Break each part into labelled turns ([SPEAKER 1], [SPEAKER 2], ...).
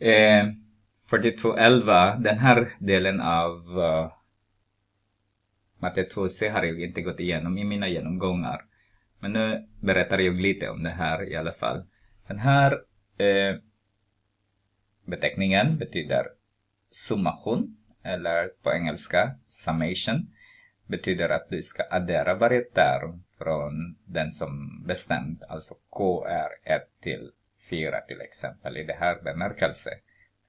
[SPEAKER 1] 42.11, eh, den här delen av uh, eh, matte 2C har jag inte gått igenom i mina genomgångar. Men nu berättar jag lite om det här i alla fall. Den här eh, beteckningen betyder summation, eller på engelska summation, betyder att du ska addera varje term från den som bestämt, alltså KR1 till till exempel i det här bemärkelsen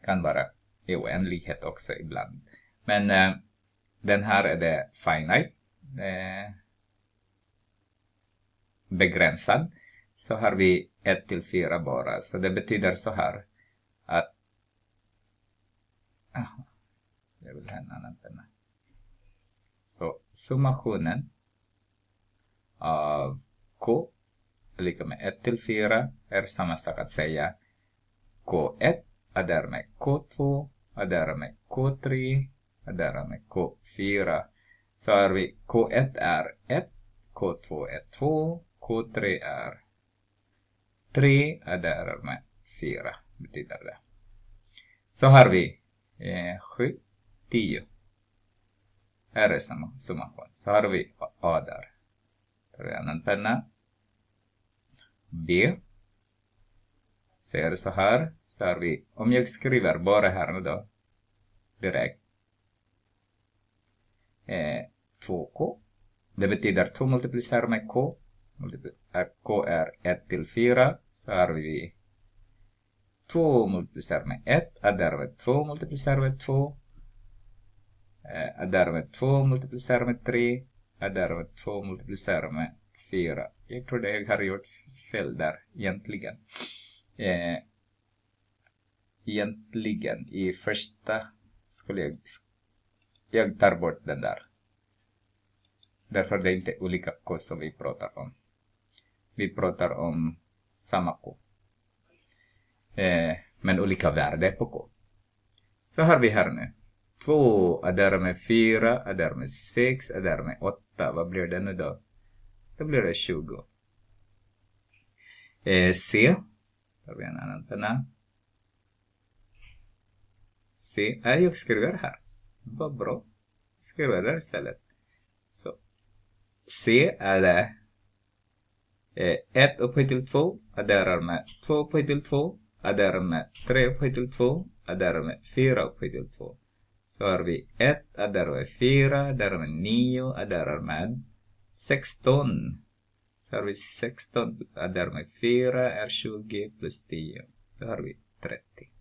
[SPEAKER 1] kan vara i oändlighet också ibland. Men eh, den här är det finite, eh, begränsad. Så har vi 1 till 4 bara, så det betyder så här att... Aha, vill ha en annan penna. Så summationen av k lika med 1 till 4 är samma sak att säga K1 är därmed K2 och därmed K3 och därmed K4. Så har vi K1 är 1, K2 är 2, K3 är 3 och därmed 4 betyder det. Så har vi 7, eh, 10. Här är samma summa. Så har vi A där. Tar vi annan penna. B. Så jag gör så här, så har vi, om jag skriver bara här nu då, direkt. Eh, 2K. Det betyder 2 multiplicerat med K. Eh, K är 1 till 4, så har vi 2 multiplicerat med 1, är därmed 2 multiplicerat med 2. Eh, är därmed 2 multiplicerat med 3, är därmed 2 multiplicerat med fyra. Jag trodde jag hade gjort fel där egentligen. Eh, egentligen i första skulle jag, jag tar bort den där. Därför det är inte olika k som vi pratar om. Vi pratar om samma k. Eh, men olika värde på k. Så har vi här nu. 2 är där med 4, är där med 6, är där med 8. Vad blir det nu då? Då blir det 20. Eh, C. har vi en annan penna. C. Äh, jag skriver här. Vad bra. Skriver där istället. Så. C är det. Eh, 1 upphöjt till 2 adderar med 2 upphöjt till 2 adderar med 3 upphöjt till 2 adderar med 4 upphöjt till 2. Så har vi 1 adderar med 4 adderar med 9 adderar med 16. Så har vi 16 där med 4 är 20 plus 10. Då har vi 30.